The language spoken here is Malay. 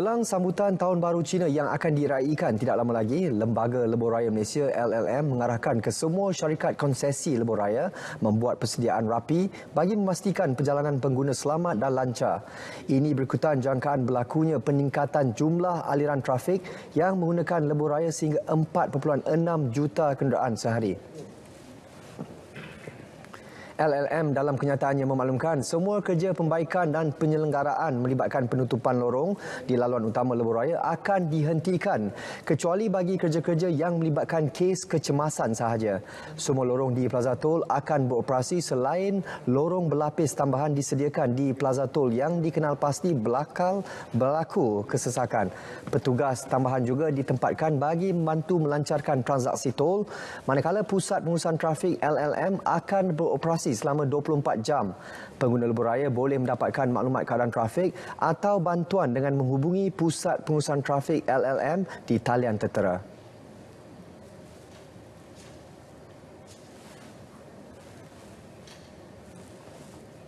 Dalam sambutan Tahun Baru Cina yang akan diraihkan tidak lama lagi, Lembaga Lebuh Raya Malaysia LLM mengarahkan ke semua syarikat konsesi lebuh raya membuat persediaan rapi bagi memastikan perjalanan pengguna selamat dan lancar. Ini berikutan jangkaan berlakunya peningkatan jumlah aliran trafik yang menggunakan lebuh raya sehingga 4.6 juta kenderaan sehari. LLM dalam kenyataannya memaklumkan semua kerja pembaikan dan penyelenggaraan melibatkan penutupan lorong di laluan utama Lebuh Raya akan dihentikan kecuali bagi kerja-kerja yang melibatkan kes kecemasan sahaja. Semua lorong di Plaza Tol akan beroperasi selain lorong berlapis tambahan disediakan di Plaza Tol yang dikenal pasti belakal berlaku kesesakan. Petugas tambahan juga ditempatkan bagi membantu melancarkan transaksi tol manakala pusat pengurusan trafik LLM akan beroperasi informasi selama 24 jam. Pengguna lebuh raya boleh mendapatkan maklumat keadaan trafik atau bantuan dengan menghubungi Pusat Pengurusan Trafik LLM di talian tertera.